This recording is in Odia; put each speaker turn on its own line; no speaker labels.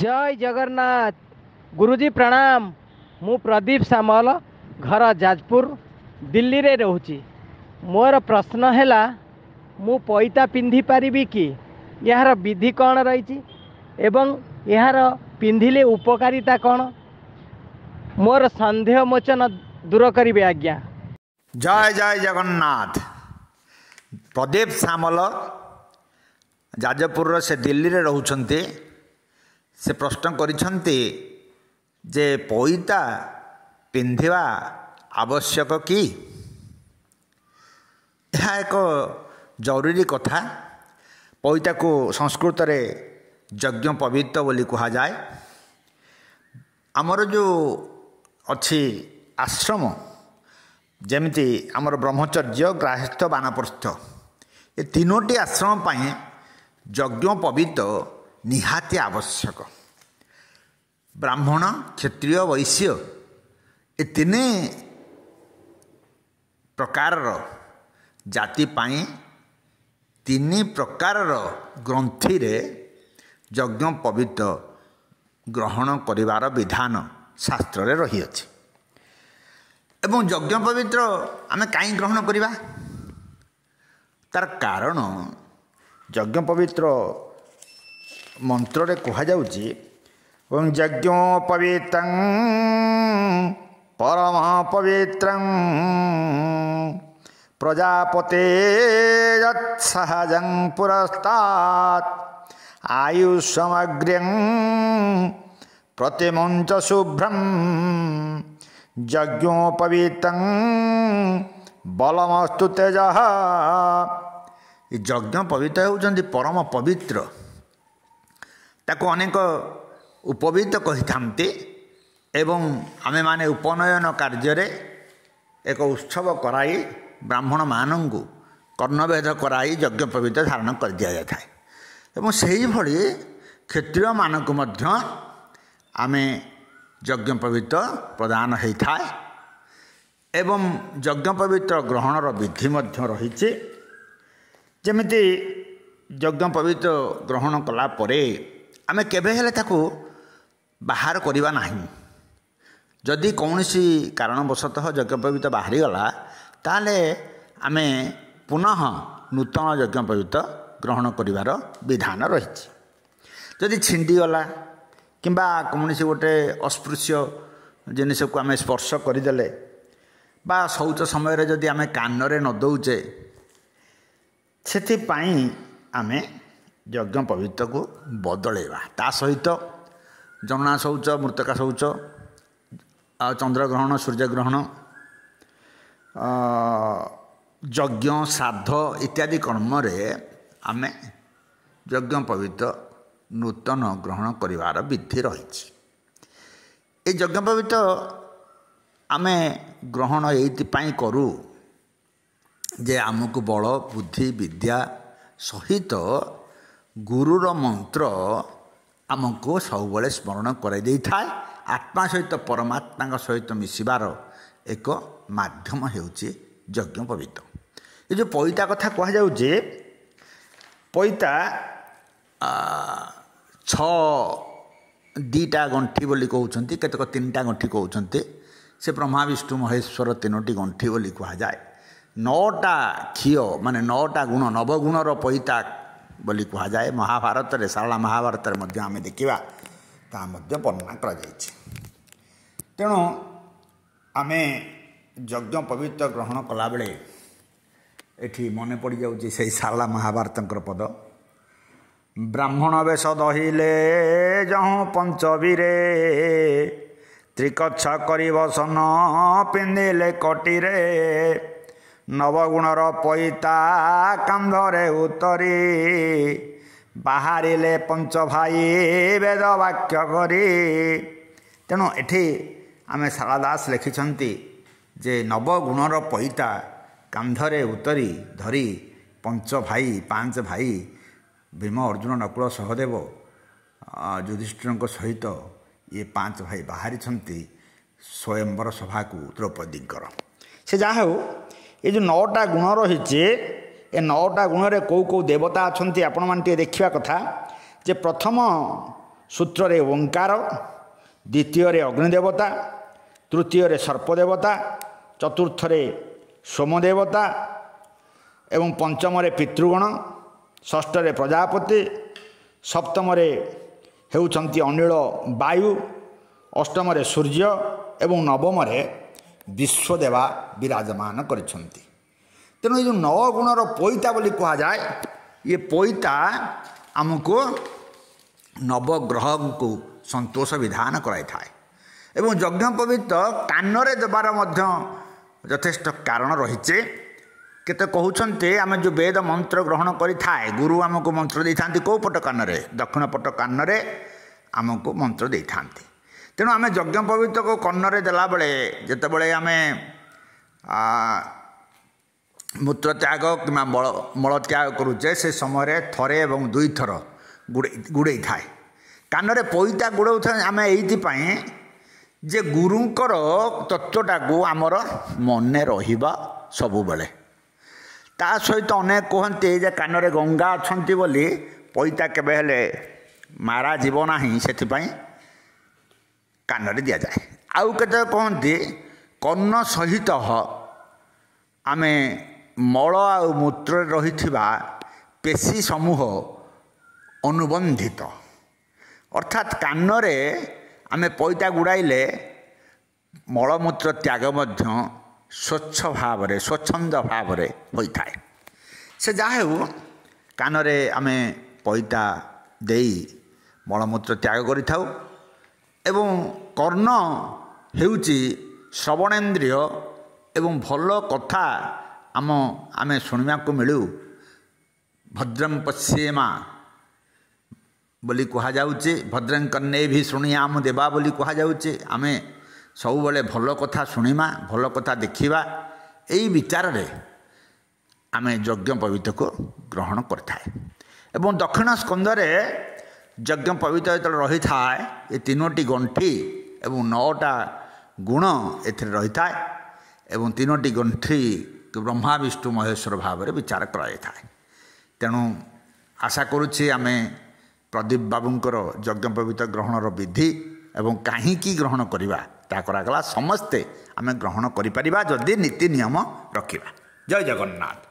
जय जगन्नाथ गुरुजी प्रणाम मु प्रदीप सामल घर जाजपुर दिल्ली रोचे मोर प्रश्न है मु पैता पिंधि पारि कि यार विधि रही यार पिंधिले उपकारिता कौन मोर सन्देह मोचन दूरक आज्ञा जय जय जगन्नाथ प्रदीप सामल जाजपुर से दिल्ली रोचे ସେ ପ୍ରଶ୍ନ କରିଛନ୍ତି ଯେ ପଇତା ପିନ୍ଧିବା ଆବଶ୍ୟକ କି ଏହା ଏକ ଜରୁରୀ କଥା ପଇତାକୁ ସଂସ୍କୃତରେ ଯଜ୍ଞ ପବିତ୍ର ବୋଲି କୁହାଯାଏ ଆମର ଯେଉଁ ଅଛି ଆଶ୍ରମ ଯେମିତି ଆମର ବ୍ରହ୍ମଚର୍ଯ୍ୟ ଗ୍ରାହସ୍ଥ ବାନପ୍ରସ୍ଥ ଏ ତିନୋଟି ଆଶ୍ରମ ପାଇଁ ଯଜ୍ଞ ପବିତ୍ର ନିହାତି ଆବଶ୍ୟକ ବ୍ରାହ୍ମଣ କ୍ଷତ୍ରିୟ ବୈଶ୍ୟ ଏ ତିନି ପ୍ରକାରର ଜାତି ପାଇଁ ତିନି ପ୍ରକାରର ଗ୍ରନ୍ଥିରେ ଯଜ୍ଞ ପବିତ୍ର ଗ୍ରହଣ କରିବାର ବିଧାନ ଶାସ୍ତ୍ରରେ ରହିଅଛି ଏବଂ ଯଜ୍ଞ ପବିତ୍ର ଆମେ କାହିଁ ଗ୍ରହଣ କରିବା ତାର କାରଣ ଯଜ୍ଞ ପବିତ୍ର ମନ୍ତ୍ରରେ କୁହାଯାଉଛି ଓଂ ଯଜ୍ଞୋପବିତ୍ରଂ ପରମ ପବିତ୍ରଂ ପ୍ରଜାପତେ ଯତ୍ସହଜଂ ପୁରସ୍ତାତ୍ ଆୟୁଷମଗ୍ର୍ୟଂ ପ୍ରତିମଞ୍ଚ ଶୁଭ୍ରଂ ଯଜ୍ଞୋପବିତ୍ରଂ ବଲମସ୍ତୁ ତେଜ ଯଜ୍ଞ ପବିତ୍ର ହେଉଛନ୍ତି ପରମ ପବିତ୍ର ତାକୁ ଅନେକ ଉପବିତ କହିଥାନ୍ତି ଏବଂ ଆମେମାନେ ଉପନୟନ କାର୍ଯ୍ୟରେ ଏକ ଉତ୍ସବ କରାଇ ବ୍ରାହ୍ମଣମାନଙ୍କୁ କର୍ଣ୍ଣଭେଦ କରାଇ ଯଜ୍ଞ ପବିତ୍ର ଧାରଣ କରିଦିଆଯାଇଥାଏ ଏବଂ ସେହିଭଳି କ୍ଷତ୍ରିୟମାନଙ୍କୁ ମଧ୍ୟ ଆମେ ଯଜ୍ଞ ପବିତ୍ର ପ୍ରଦାନ ହୋଇଥାଏ ଏବଂ ଯଜ୍ଞ ପବିତ୍ର ଗ୍ରହଣର ବିଧି ମଧ୍ୟ ରହିଛି ଯେମିତି ଯଜ୍ଞ ପବିତ୍ର ଗ୍ରହଣ କଲା ପରେ ଆମେ କେବେ ହେଲେ ତାକୁ ବାହାର କରିବା ନାହିଁ ଯଦି କୌଣସି କାରଣବଶତଃ ଯଜ୍ଞପବିତ ବାହାରିଗଲା ତାହେଲେ ଆମେ ପୁନଃ ନୂତନ ଯଜ୍ଞପବିତ ଗ୍ରହଣ କରିବାର ବିଧାନ ରହିଛି ଯଦି ଛିଣ୍ଡିଗଲା କିମ୍ବା କୌଣସି ଗୋଟେ ଅସ୍ପୃଶ୍ୟ ଜିନିଷକୁ ଆମେ ସ୍ପର୍ଶ କରିଦେଲେ ବା ଶୌଚ ସମୟରେ ଯଦି ଆମେ କାନରେ ନ ଦେଉଛେ ସେଥିପାଇଁ ଆମେ ଯଜ୍ଞ ପବିତ୍ରକୁ ବଦଳେଇବା ତା ସହିତ ଜଣା ଶୌଚ ମୃତକା ଶୌଚ ଆଉ ଚନ୍ଦ୍ରଗ୍ରହଣ ସୂର୍ଯ୍ୟଗ୍ରହଣ ଯଜ୍ଞ ଶ୍ରାଦ୍ଧ ଇତ୍ୟାଦି କର୍ମରେ ଆମେ ଯଜ୍ଞ ପବିତ୍ର ନୂତନ ଗ୍ରହଣ କରିବାର ବିଧି ରହିଛି ଏ ଯଜ୍ଞ ପବିତ୍ର ଆମେ ଗ୍ରହଣ ଏଇଥିପାଇଁ କରୁ ଯେ ଆମକୁ ବଳ ବୁଦ୍ଧି ବିଦ୍ୟା ସହିତ ଗୁରୁର ମନ୍ତ୍ର ଆମକୁ ସବୁବେଳେ ସ୍ମରଣ କରାଇ ଦେଇଥାଏ ଆତ୍ମା ସହିତ ପରମାତ୍ମାଙ୍କ ସହିତ ମିଶିବାର ଏକ ମାଧ୍ୟମ ହେଉଛି ଯଜ୍ଞ ପବିତ୍ର ଏ ଯେଉଁ ପଇତା କଥା କୁହାଯାଉଛି ପଇତା ଛଅ ଦୁଇଟା ଗଣ୍ଠି ବୋଲି କହୁଛନ୍ତି କେତେକ ତିନିଟା ଗଣ୍ଠି କହୁଛନ୍ତି ସେ ବ୍ରହ୍ମା ବିଷ୍ଣୁ ମହେଶ୍ୱର ତିନୋଟି ଗଣ୍ଠି ବୋଲି କୁହାଯାଏ ନଅଟା କ୍ଷୀୟ ମାନେ ନଅଟା ଗୁଣ ନବଗୁଣର ପଇତା ବୋଲି କୁହାଯାଏ ମହାଭାରତରେ ଶାରଳା ମହାଭାରତରେ ମଧ୍ୟ ଆମେ ଦେଖିବା ତାହା ମଧ୍ୟ ବର୍ଣ୍ଣନା କରାଯାଇଛି ତେଣୁ ଆମେ ଯଜ୍ଞ ପବିତ୍ର ଗ୍ରହଣ କଲାବେଳେ ଏଠି ମନେ ପଡ଼ିଯାଉଛି ସେଇ ଶାରଳା ମହାଭାରତଙ୍କର ପଦ ବ୍ରାହ୍ମଣ ବେଶ ଦହିଲେ ଯହୁଁ ପଞ୍ଚବୀରେ ତ୍ରିକଚ୍ଛ କରିବ ସନ ପିନ୍ଧିଲେ କଟିରେ ନବଗୁଣର ପଇତା କାନ୍ଧରେ ଉତରି ବାହାରିଲେ ପଞ୍ଚ ଭାଇ ବେଦ ବାକ୍ୟ କରି ତେଣୁ ଏଠି ଆମେ ସାରା ଦାସ ଲେଖିଛନ୍ତି ଯେ ନବଗୁଣର ପଇତା କାନ୍ଧରେ ଉତରି ଧରି ପଞ୍ଚ ଭାଇ ପାଞ୍ଚ ଭାଇ ଭୀମ ଅର୍ଜୁନ ନକୁଳ ସହଦେବ ଯୁଧିଷ୍ଠିରଙ୍କ ସହିତ ଇଏ ପାଞ୍ଚ ଭାଇ ବାହାରିଛନ୍ତି ସ୍ୱୟମ୍ବର ସଭାକୁ ଦ୍ରୌପଦୀଙ୍କର ସେ ଯାହା ହେଉ ଏ ଯେଉଁ ନଅଟା ଗୁଣ ରହିଛି ଏ ନଅଟା ଗୁଣରେ କେଉଁ କେଉଁ ଦେବତା ଅଛନ୍ତି ଆପଣମାନେ ଟିକେ ଦେଖିବା କଥା ଯେ ପ୍ରଥମ ସୂତ୍ରରେ ଓଙ୍କାର ଦ୍ୱିତୀୟରେ ଅଗ୍ନି ଦେବତା ତୃତୀୟରେ ସର୍ପଦେବତା ଚତୁର୍ଥରେ ସୋମଦେବତା ଏବଂ ପଞ୍ଚମରେ ପିତୃଗଣ ଷଷ୍ଠରେ ପ୍ରଜାପତି ସପ୍ତମରେ ହେଉଛନ୍ତି ଅନିଳ ବାୟୁ ଅଷ୍ଟମରେ ସୂର୍ଯ୍ୟ ଏବଂ ନବମରେ ବିଶ୍ୱ ଦେବା ବିରାଜମାନ କରିଛନ୍ତି ତେଣୁ ଏ ଯେଉଁ ନଅ ଗୁଣର ପଇତା ବୋଲି କୁହାଯାଏ ଇଏ ପଇତା ଆମକୁ ନବଗ୍ରହଙ୍କୁ ସନ୍ତୋଷ ବିଧାନ କରାଇଥାଏ ଏବଂ ଯଜ୍ଞ ଯଜ୍ଞପବିତ୍ର କାନରେ ଦେବାର ମଧ୍ୟ ଯଥେଷ୍ଟ କାରଣ ରହିଛି କେତେ କହୁଛନ୍ତି ଆମେ ଯେଉଁ ବେଦ ମନ୍ତ୍ର ଗ୍ରହଣ କରିଥାଏ ଗୁରୁ ଆମକୁ ମନ୍ତ୍ର ଦେଇଥାନ୍ତି କେଉଁ ପଟ କାନରେ ଦକ୍ଷିଣ ପଟ କାନରେ ଆମକୁ ମନ୍ତ୍ର ଦେଇଥାନ୍ତି ତେଣୁ ଆମେ ଯଜ୍ଞ ପବିତ୍ରକୁ କର୍ଣ୍ଣରେ ଦେଲାବେଳେ ଯେତେବେଳେ ଆମେ ମୂତ୍ର ତ୍ୟାଗ କିମ୍ବା ମଳ ମଳତ୍ୟାଗ କରୁଛେ ସେ ସମୟରେ ଥରେ ଏବଂ ଦୁଇଥର ଗୁଡ଼େଇ ଗୁଡ଼େଇଥାଏ କାନରେ ପଇତା ଗୁଡ଼ାଉଥାଏ ଆମେ ଏଇଥିପାଇଁ ଯେ ଗୁରୁଙ୍କର ତତ୍ତ୍ୱଟାକୁ ଆମର ମନେ ରହିବା ସବୁବେଳେ ତା ସହିତ ଅନେକ କୁହନ୍ତି ଯେ କାନରେ ଗଙ୍ଗା ଅଛନ୍ତି ବୋଲି ପଇତା କେବେ ହେଲେ ମାରାଯିବ ନାହିଁ ସେଥିପାଇଁ କାନରେ ଦିଆଯାଏ ଆଉ କେତେବେଳେ କହନ୍ତି କର୍ଣ୍ଣ ସହିତ ଆମେ ମଳ ଆଉ ମୂତ୍ରରେ ରହିଥିବା ପେଶୀ ସମୂହ ଅନୁବନ୍ଧିତ ଅର୍ଥାତ୍ କାନରେ ଆମେ ପଇତା ଗୁଡ଼ାଇଲେ ମଳମୂତ୍ର ତ୍ୟାଗ ମଧ୍ୟ ସ୍ୱଚ୍ଛ ଭାବରେ ସ୍ୱଚ୍ଛନ୍ଦ ଭାବରେ ହୋଇଥାଏ ସେ ଯାହା ହେଉ କାନରେ ଆମେ ପଇତା ଦେଇ ମଳମୂତ୍ର ତ୍ୟାଗ କରିଥାଉ ଏବଂ କର୍ଣ୍ଣ ହେଉଛି ଶ୍ରବଣେନ୍ଦ୍ରିୟ ଏବଂ ଭଲ କଥା ଆମ ଆମେ ଶୁଣିବାକୁ ମିଳୁ ଭଦ୍ରଂ ପଶ୍ୟମା ବୋଲି କୁହାଯାଉଛି ଭଦ୍ରଙ୍କ ନେଇ ଭି ଶୁଣି ଆମ ଦେବା ବୋଲି କୁହାଯାଉଛି ଆମେ ସବୁବେଳେ ଭଲ କଥା ଶୁଣିବା ଭଲ କଥା ଦେଖିବା ଏଇ ବିଚାରରେ ଆମେ ଯଜ୍ଞ ପବିତ୍ରକୁ ଗ୍ରହଣ କରିଥାଏ ଏବଂ ଦକ୍ଷିଣ ସ୍କନ୍ଦରେ ଯଜ୍ଞ ପବିତ୍ର ଯେତେବେଳେ ରହିଥାଏ ଏ ତିନୋଟି ଗଣ୍ଠି ଏବଂ ନଅଟା ଗୁଣ ଏଥିରେ ରହିଥାଏ ଏବଂ ତିନୋଟି ଗଣ୍ଠି ବ୍ରହ୍ମା ବିଷ୍ଣୁ ମହେଶ୍ୱର ଭାବରେ ବିଚାର କରାଯାଇଥାଏ ତେଣୁ ଆଶା କରୁଛି ଆମେ ପ୍ରଦୀପ ବାବୁଙ୍କର ଯଜ୍ଞ ପବିତ୍ର ଗ୍ରହଣର ବିଧି ଏବଂ କାହିଁକି ଗ୍ରହଣ କରିବା ତାହା କରାଗଲା ସମସ୍ତେ ଆମେ ଗ୍ରହଣ କରିପାରିବା ଯଦି ନୀତି ନିୟମ ରଖିବା ଜୟ ଜଗନ୍ନାଥ